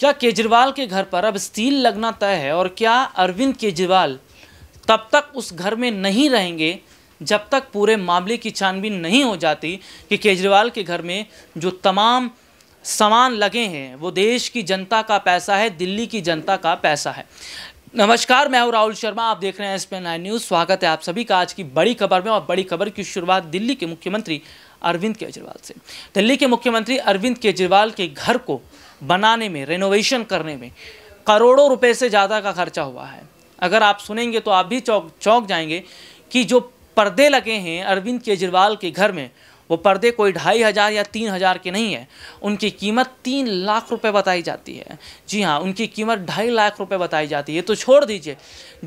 क्या केजरीवाल के घर पर अब स्टील लगना तय है और क्या अरविंद केजरीवाल तब तक उस घर में नहीं रहेंगे जब तक पूरे मामले की छानबीन नहीं हो जाती कि केजरीवाल के घर में जो तमाम सामान लगे हैं वो देश की जनता का पैसा है दिल्ली की जनता का पैसा है नमस्कार मैं हूं राहुल शर्मा आप देख रहे हैं एसपी नाइन न्यूज स्वागत है आप सभी का आज की बड़ी खबर में और बड़ी खबर की शुरुआत दिल्ली के मुख्यमंत्री अरविंद केजरीवाल से दिल्ली के मुख्यमंत्री अरविंद केजरीवाल के घर को बनाने में रेनोवेशन करने में करोड़ों रुपए से ज़्यादा का खर्चा हुआ है अगर आप सुनेंगे तो आप भी चौक चौक जाएंगे कि जो पर्दे लगे हैं अरविंद केजरीवाल के घर में वो पर्दे कोई ढाई हज़ार या तीन हज़ार के नहीं है उनकी कीमत तीन लाख रुपए बताई जाती है जी हाँ उनकी कीमत ढाई लाख रुपए बताई जाती है तो छोड़ दीजिए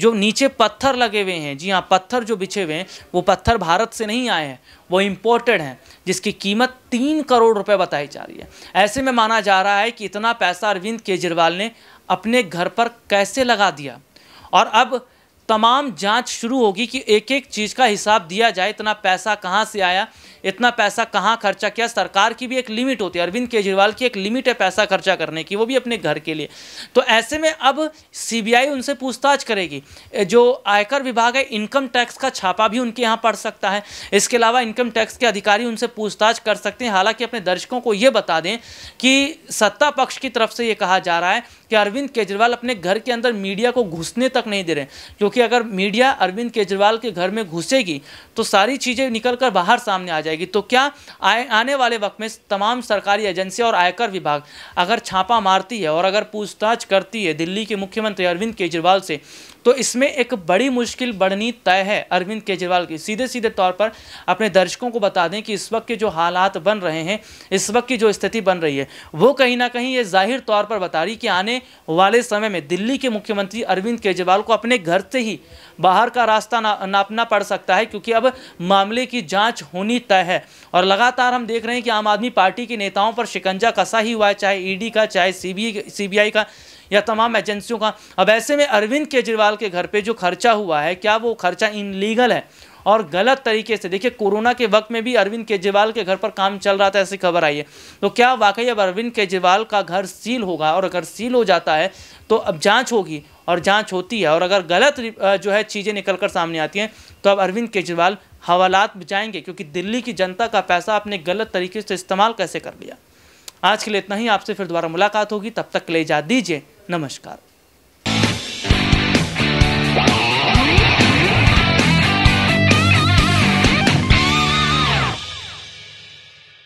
जो नीचे पत्थर लगे हुए हैं जी हाँ पत्थर जो बिछे हुए हैं वो पत्थर भारत से नहीं आए हैं वो इम्पोर्टेड हैं जिसकी कीमत तीन करोड़ रुपये बताई जा रही है ऐसे में माना जा रहा है कि इतना पैसा अरविंद केजरीवाल ने अपने घर पर कैसे लगा दिया और अब तमाम जांच शुरू होगी कि एक एक चीज़ का हिसाब दिया जाए इतना पैसा कहाँ से आया इतना पैसा कहाँ खर्चा किया सरकार की भी एक लिमिट होती है अरविंद केजरीवाल की एक लिमिट है पैसा खर्चा करने की वो भी अपने घर के लिए तो ऐसे में अब सीबीआई उनसे पूछताछ करेगी जो आयकर विभाग है इनकम टैक्स का छापा भी उनके यहाँ पड़ सकता है इसके अलावा इनकम टैक्स के अधिकारी उनसे पूछताछ कर सकते हैं हालांकि अपने दर्शकों को ये बता दें कि सत्ता पक्ष की तरफ से ये कहा जा रहा है कि अरविंद केजरीवाल अपने घर के अंदर मीडिया को घुसने तक नहीं दे रहे क्योंकि अगर मीडिया अरविंद केजरीवाल के घर में घुसेगी तो सारी चीज़ें निकल कर बाहर सामने आ जाएगी तो क्या आए आने वाले वक्त में तमाम सरकारी एजेंसियाँ और आयकर विभाग अगर छापा मारती है और अगर पूछताछ करती है दिल्ली के मुख्यमंत्री अरविंद केजरीवाल से तो इसमें एक बड़ी मुश्किल बढ़नी तय है अरविंद केजरीवाल की सीधे सीधे तौर पर अपने दर्शकों को बता दें कि इस वक्त के जो हालात बन रहे हैं इस वक्त की जो स्थिति बन रही है वो कहीं ना कहीं ये जाहिर तौर पर बता रही कि आने वाले समय में दिल्ली के मुख्यमंत्री अरविंद केजरीवाल को अपने घर से ही बाहर का रास्ता ना, नापना पड़ सकता है क्योंकि अब मामले की जाँच होनी तय है और लगातार हम देख रहे हैं कि आम आदमी पार्टी के नेताओं पर शिकंजा कसा ही हुआ है चाहे ईडी का चाहे सीबीआई सीबीआई का या तमाम एजेंसियों का अब ऐसे में अरविंद केजरीवाल के घर पर जो खर्चा हुआ है क्या वो खर्चा इनलीगल है और गलत तरीके से देखिए कोरोना के वक्त में भी अरविंद केजरीवाल के घर पर काम चल रहा था ऐसी खबर आई है तो क्या वाकई अब अरविंद केजरीवाल का घर सील होगा और अगर सील हो जाता है तो अब जांच होगी और जांच होती है और अगर गलत जो है चीज़ें निकल कर सामने आती हैं तो अब अरविंद केजरीवाल हवालात बचाएंगे क्योंकि दिल्ली की जनता का पैसा आपने गलत तरीके से इस्तेमाल कैसे कर लिया आज के लिए इतना ही आपसे फिर दोबारा मुलाकात होगी तब तक ले जा दीजिए नमस्कार